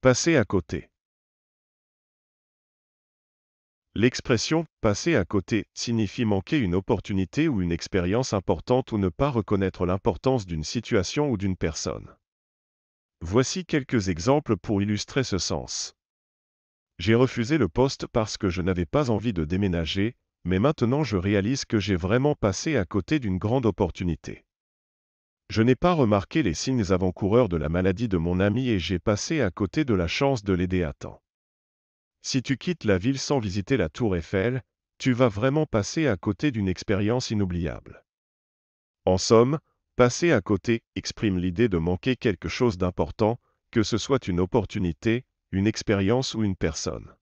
Passer à côté. L'expression passer à côté signifie manquer une opportunité ou une expérience importante ou ne pas reconnaître l'importance d'une situation ou d'une personne. Voici quelques exemples pour illustrer ce sens. J'ai refusé le poste parce que je n'avais pas envie de déménager, mais maintenant je réalise que j'ai vraiment passé à côté d'une grande opportunité. Je n'ai pas remarqué les signes avant-coureurs de la maladie de mon ami et j'ai passé à côté de la chance de l'aider à temps. Si tu quittes la ville sans visiter la tour Eiffel, tu vas vraiment passer à côté d'une expérience inoubliable. En somme, passer à côté exprime l'idée de manquer quelque chose d'important, que ce soit une opportunité, une expérience ou une personne.